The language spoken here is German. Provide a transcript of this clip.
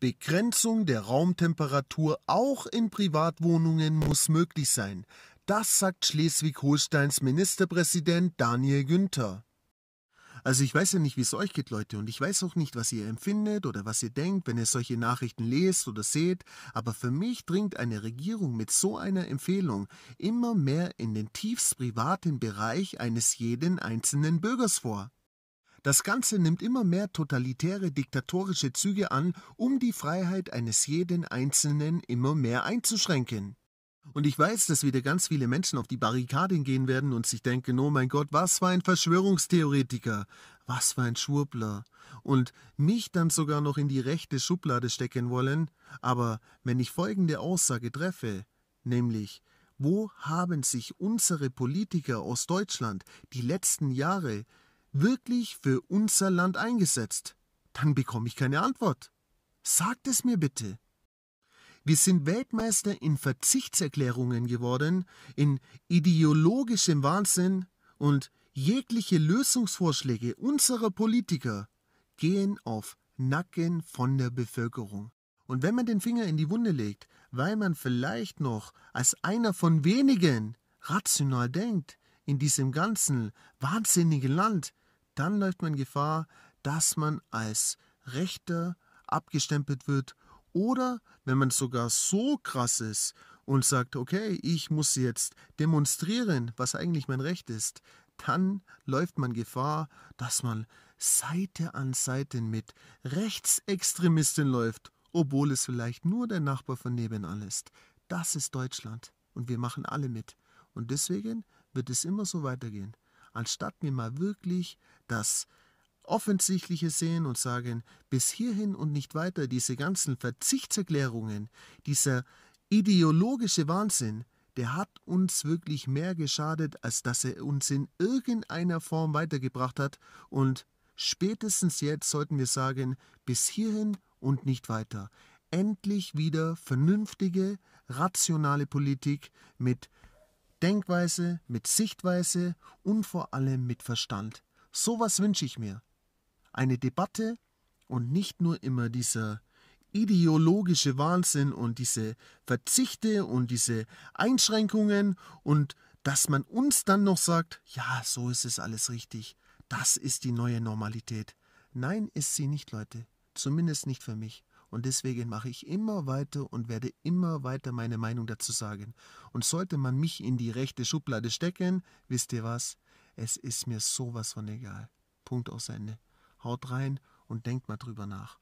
Begrenzung der Raumtemperatur auch in Privatwohnungen muss möglich sein. Das sagt Schleswig-Holsteins Ministerpräsident Daniel Günther. Also ich weiß ja nicht, wie es euch geht, Leute, und ich weiß auch nicht, was ihr empfindet oder was ihr denkt, wenn ihr solche Nachrichten lest oder seht, aber für mich dringt eine Regierung mit so einer Empfehlung immer mehr in den tiefst privaten Bereich eines jeden einzelnen Bürgers vor. Das Ganze nimmt immer mehr totalitäre diktatorische Züge an, um die Freiheit eines jeden Einzelnen immer mehr einzuschränken. Und ich weiß, dass wieder ganz viele Menschen auf die Barrikaden gehen werden und sich denken, oh mein Gott, was für ein Verschwörungstheoretiker, was für ein Schwurbler. Und mich dann sogar noch in die rechte Schublade stecken wollen. Aber wenn ich folgende Aussage treffe, nämlich, wo haben sich unsere Politiker aus Deutschland die letzten Jahre wirklich für unser Land eingesetzt? Dann bekomme ich keine Antwort. Sagt es mir bitte. Wir sind Weltmeister in Verzichtserklärungen geworden, in ideologischem Wahnsinn und jegliche Lösungsvorschläge unserer Politiker gehen auf Nacken von der Bevölkerung. Und wenn man den Finger in die Wunde legt, weil man vielleicht noch als einer von wenigen rational denkt in diesem ganzen wahnsinnigen Land, dann läuft man Gefahr, dass man als Rechter abgestempelt wird oder wenn man sogar so krass ist und sagt, okay, ich muss jetzt demonstrieren, was eigentlich mein Recht ist, dann läuft man Gefahr, dass man Seite an Seite mit Rechtsextremisten läuft, obwohl es vielleicht nur der Nachbar von nebenan ist. Das ist Deutschland und wir machen alle mit. Und deswegen wird es immer so weitergehen anstatt mir mal wirklich das Offensichtliche sehen und sagen, bis hierhin und nicht weiter, diese ganzen Verzichtserklärungen, dieser ideologische Wahnsinn, der hat uns wirklich mehr geschadet, als dass er uns in irgendeiner Form weitergebracht hat. Und spätestens jetzt sollten wir sagen, bis hierhin und nicht weiter. Endlich wieder vernünftige, rationale Politik mit Denkweise, mit Sichtweise und vor allem mit Verstand. Sowas wünsche ich mir. Eine Debatte und nicht nur immer dieser ideologische Wahnsinn und diese Verzichte und diese Einschränkungen und dass man uns dann noch sagt, ja, so ist es alles richtig, das ist die neue Normalität. Nein, ist sie nicht, Leute, zumindest nicht für mich. Und deswegen mache ich immer weiter und werde immer weiter meine Meinung dazu sagen. Und sollte man mich in die rechte Schublade stecken, wisst ihr was? Es ist mir sowas von egal. Punkt aus Ende. Haut rein und denkt mal drüber nach.